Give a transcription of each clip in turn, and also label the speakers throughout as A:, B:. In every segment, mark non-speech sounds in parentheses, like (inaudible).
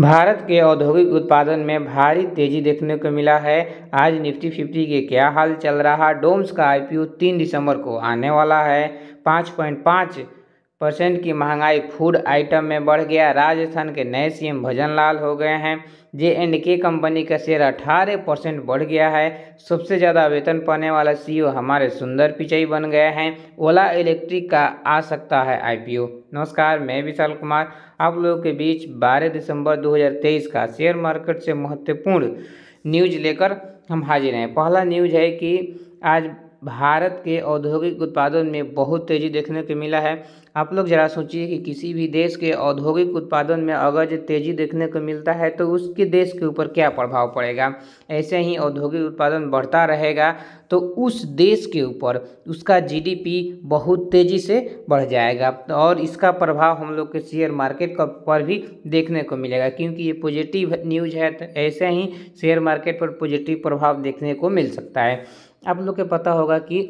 A: भारत के औद्योगिक उत्पादन में भारी तेजी देखने को मिला है आज निफ्टी फिफ्टी के क्या हाल चल रहा डोम्स का आईपीओ तीन दिसंबर को आने वाला है पाँच पॉइंट पाँच परसेंट की महंगाई फूड आइटम में बढ़ गया राजस्थान के नए सीएम भजन लाल हो गए हैं जे एंड के कंपनी का शेयर अठारह परसेंट बढ़ गया है सबसे ज़्यादा वेतन पाने वाला सीईओ e हमारे सुंदर पिचई बन गए हैं ओला इलेक्ट्रिक का आ सकता है आईपीओ नमस्कार मैं विशाल कुमार आप लोगों के बीच 12 दिसंबर 2023 का शेयर मार्केट से महत्वपूर्ण न्यूज लेकर हम हाजिर हैं पहला न्यूज है कि आज भारत के औद्योगिक उत्पादन में बहुत तेज़ी देखने को मिला है आप लोग ज़रा सोचिए कि किसी भी देश के औद्योगिक उत्पादन में अगर जो तेज़ी देखने को मिलता है तो उसके देश के ऊपर क्या प्रभाव पड़ेगा ऐसे ही औद्योगिक उत्पादन बढ़ता रहेगा तो उस देश के ऊपर उसका जीडीपी बहुत तेज़ी से बढ़ जाएगा और इसका प्रभाव हम लोग के शेयर मार्केट का पर भी देखने को मिलेगा क्योंकि ये पॉजिटिव न्यूज है तो ऐसे ही शेयर मार्केट पर पॉजिटिव प्रभाव देखने को मिल सकता है आप लोग के पता होगा कि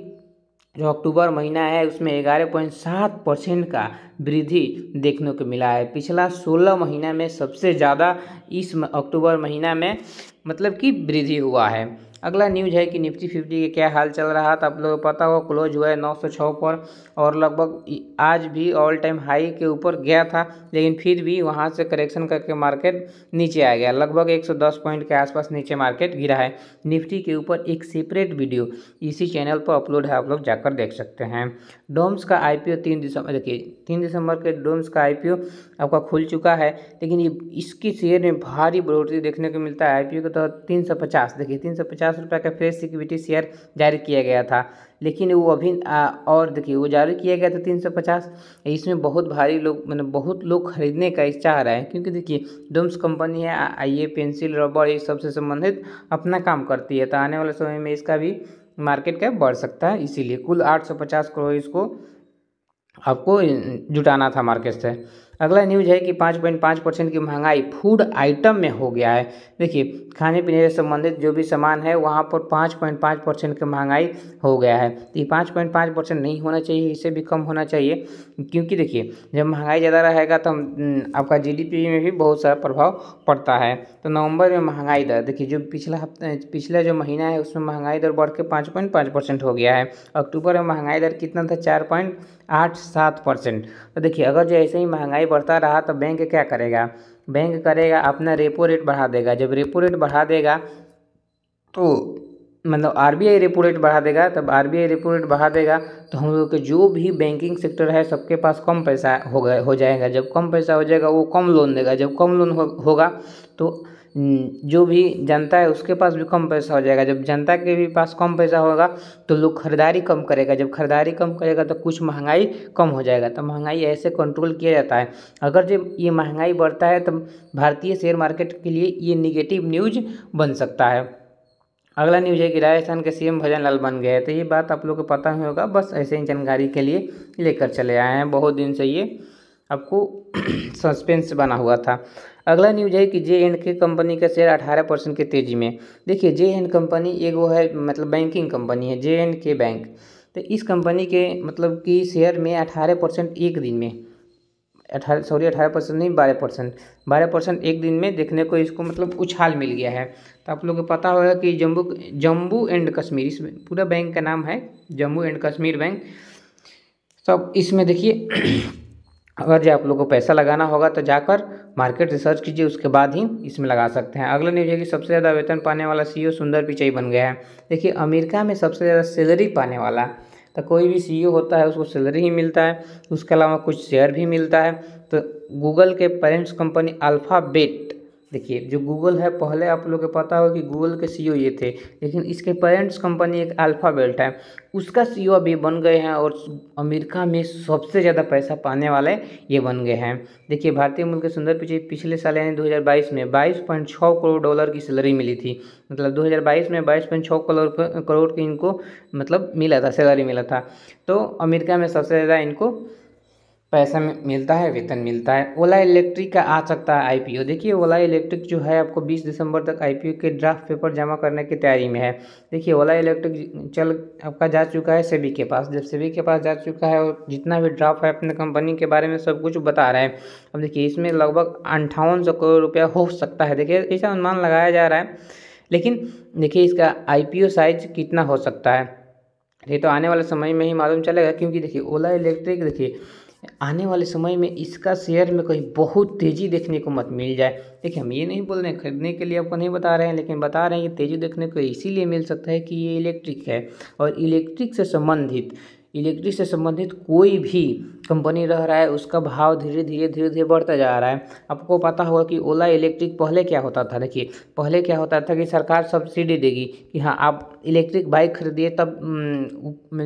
A: जो अक्टूबर महीना है उसमें ग्यारह पॉइंट सात परसेंट का वृद्धि देखने को मिला है पिछला सोलह महीना में सबसे ज़्यादा इस अक्टूबर महीना में मतलब कि वृद्धि हुआ है अगला न्यूज है कि निफ्टी फिफ्टी के क्या हाल चल रहा था आप लोग पता हो क्लोज हुआ है नौ सौ छः पर और लगभग आज भी ऑल टाइम हाई के ऊपर गया था लेकिन फिर भी वहाँ से करेक्शन करके मार्केट नीचे आ गया लगभग 110 पॉइंट के आसपास नीचे मार्केट गिरा है निफ्टी के ऊपर एक सेपरेट वीडियो इसी चैनल पर अपलोड है आप लोग जाकर देख सकते हैं डोम्स का ओ तीन दिसंबर देखिए तीन दिसंबर के डोम्स का ओ आपका खुल चुका है लेकिन ये इसकी शेयर में भारी बढ़ोतरी देखने को मिलता है ओ के तहत तीन सौ पचास देखिए तीन सौ पचास पचास रुपये का फ्रेश सिक्योरिटी शेयर जारी किया गया था लेकिन वो अभी आ, और देखिए वो जारी किया गया था तीन सौ पचास इसमें बहुत भारी लोग मतलब बहुत लोग खरीदने का चाह रहे हैं क्योंकि देखिए डोम्स कंपनी है आ, ये पेंसिल रबर ये सबसे संबंधित अपना काम करती है तो आने वाले समय में इसका भी मार्केट कैप बढ़ सकता है इसीलिए कुल आठ सौ पचास करोड़ इसको आपको जुटाना था मार्केट से अगला न्यूज है कि पाँच पॉइंट पाँच परसेंट की महंगाई फूड आइटम में हो गया है देखिए खाने पीने से संबंधित जो भी सामान है वहाँ पर पाँच पॉइंट पाँच परसेंट की महंगाई हो गया है तो ये पाँच पॉइंट पाँच परसेंट नहीं होना चाहिए इससे भी कम होना चाहिए क्योंकि देखिए जब महंगाई ज़्यादा रहेगा तो आपका जी में भी बहुत सारा प्रभाव पड़ता है तो नवंबर में महंगाई दर देखिए जो पिछला हफ्ता पिछला जो महीना है उसमें महंगाई दर बढ़ के पाँच पॉइंट पाँच परसेंट हो गया है अक्टूबर में महंगाई दर कितना था चार पॉइंट आठ सात परसेंट तो देखिए अगर जो ऐसे ही महंगाई बढ़ता रहा तो बैंक क्या करेगा बैंक करेगा अपना रेपो रेट बढ़ा देगा जब रेपो रेट बढ़ा देगा तो मतलब R B I repo rate बढ़ा देगा तब R B I repo rate बढ़ा देगा तो हम लोग के जो भी बैंकिंग सेक्टर है सबके पास कम पैसा हो गए हो जाएगा जब कम पैसा हो जाएगा वो कम लोन देगा जब कम लोन हो, होगा तो जो भी जनता है उसके पास भी कम पैसा हो जाएगा जब जनता के भी पास कम पैसा होगा तो लोग खरीदारी कम करेगा जब खरीदारी कम करेगा तो कुछ महंगाई कम हो जाएगा तो महंगाई ऐसे कंट्रोल किया जाता है अगर जब ये महंगाई बढ़ता है तो भारतीय शेयर मार्केट के लिए ये निगेटिव न्यूज बन सकता है अगला न्यूज़ है कि राजस्थान के सीएम भजन लाल बन गए तो ये बात आप लोग को पता ही होगा बस ऐसे ही जानकारी के लिए लेकर चले आए हैं बहुत दिन से ये आपको सस्पेंस (clears throat) बना हुआ था अगला न्यूज है कि जे एंड के कंपनी का शेयर 18 परसेंट की तेज़ी में देखिए जे एंड कंपनी एक वो है मतलब बैंकिंग कंपनी है जे एंड के बैंक तो इस कंपनी के मतलब कि शेयर में अठारह परसेंट एक दिन में अठारह सॉरी अठारह परसेंट नहीं बारह परसेंट बारह परसेंट एक दिन में देखने को इसको मतलब उछाल मिल गया है तो आप लोग को पता होगा कि जम्मू जम्मू एंड कश्मीर इस पूरा बैंक का नाम है जम्मू एंड कश्मीर बैंक सब तो इसमें देखिए (clears throat) अगर जो आप लोग को पैसा लगाना होगा तो जाकर मार्केट रिसर्च कीजिए उसके बाद ही इसमें लगा सकते हैं अगला न्यूज है कि सबसे ज़्यादा वेतन पाने वाला सी e सुंदर पिचाई बन गया है देखिए अमेरिका में सबसे ज़्यादा सैलरी पाने वाला तो कोई भी सीईओ e होता है उसको सैलरी ही मिलता है उसके अलावा कुछ शेयर भी मिलता है तो गूगल के पेरेंट्स कंपनी अल्फ़ाबेट देखिए जो गूगल है पहले आप लोग को पता हो कि गूगल के सीईओ e ये थे लेकिन इसके पेरेंट्स कंपनी एक अल्फ़ाबेल्ट है उसका सीईओ e अभी बन गए हैं और अमेरिका में सबसे ज़्यादा पैसा पाने वाले ये बन गए हैं देखिए भारतीय मूल के सुंदर पीछे पिछले साल यानी 2022 में 22.6 करोड़ डॉलर की सैलरी मिली थी मतलब 2022 में 22.6 करोड़ करोड़ की इनको मतलब मिला था सैलरी मिला था तो अमेरिका में सबसे ज़्यादा इनको पैसा मिलता है वेतन मिलता है ओला इलेक्ट्रिक का आ सकता है आईपीओ देखिए ओला इलेक्ट्रिक जो है आपको 20 दिसंबर तक आईपीओ के ड्राफ्ट पेपर जमा करने की तैयारी में है देखिए ओला इलेक्ट्रिक चल आपका जा चुका है सेबी के पास जब सेबी के पास जा चुका है और जितना भी ड्राफ्ट है अपने कंपनी के बारे में सब कुछ बता रहे हैं अब देखिए इसमें लगभग अंठावन करोड़ रुपया हो सकता है देखिए ऐसा अनुमान लगाया जा रहा है लेकिन देखिए इसका आई साइज कितना हो सकता है ये तो आने वाले समय में ही मालूम चलेगा क्योंकि देखिए ओला इलेक्ट्रिक देखिए आने वाले समय में इसका शेयर में कहीं बहुत तेज़ी देखने को मत मिल जाए देखिए हम ये नहीं बोल रहे हैं खरीदने के लिए आपको नहीं बता रहे हैं लेकिन बता रहे हैं कि तेज़ी देखने को इसीलिए मिल सकता है कि ये इलेक्ट्रिक है और इलेक्ट्रिक से संबंधित इलेक्ट्रिक से संबंधित कोई भी कंपनी रह रहा है उसका भाव धीरे धीरे धीरे धीरे बढ़ता जा रहा है आपको पता होगा कि ओला इलेक्ट्रिक पहले क्या होता था देखिए पहले क्या होता था कि सरकार सब्सिडी देगी कि हाँ आप इलेक्ट्रिक बाइक खरीदिए तब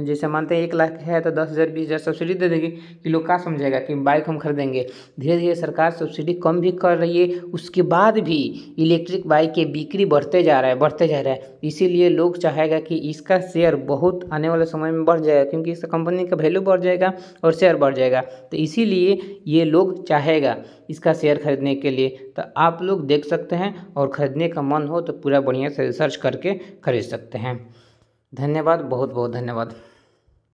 A: जैसे मानते हैं एक लाख है तो दस हज़ार बीस हज़ार सब्सिडी दे देगी कि लोग क्या समझेगा कि बाइक हम खरीदेंगे धीरे धीरे सरकार सब्सिडी कम भी कर रही है उसके बाद भी इलेक्ट्रिक बाइक की बिक्री बढ़ते जा रहा है बढ़ते जा रहा है इसीलिए लोग चाहेगा कि इसका शेयर बहुत आने वाले समय में बढ़ जाएगा क्योंकि इस कंपनी का वैल्यू बढ़ जाएगा और शेयर बढ़ जाएगा तो इसीलिए ये लोग चाहेगा इसका शेयर खरीदने के लिए तो आप लोग देख सकते हैं और ख़रीदने का मन हो तो पूरा बढ़िया से रिसर्च करके खरीद सकते हैं धन्यवाद बहुत बहुत धन्यवाद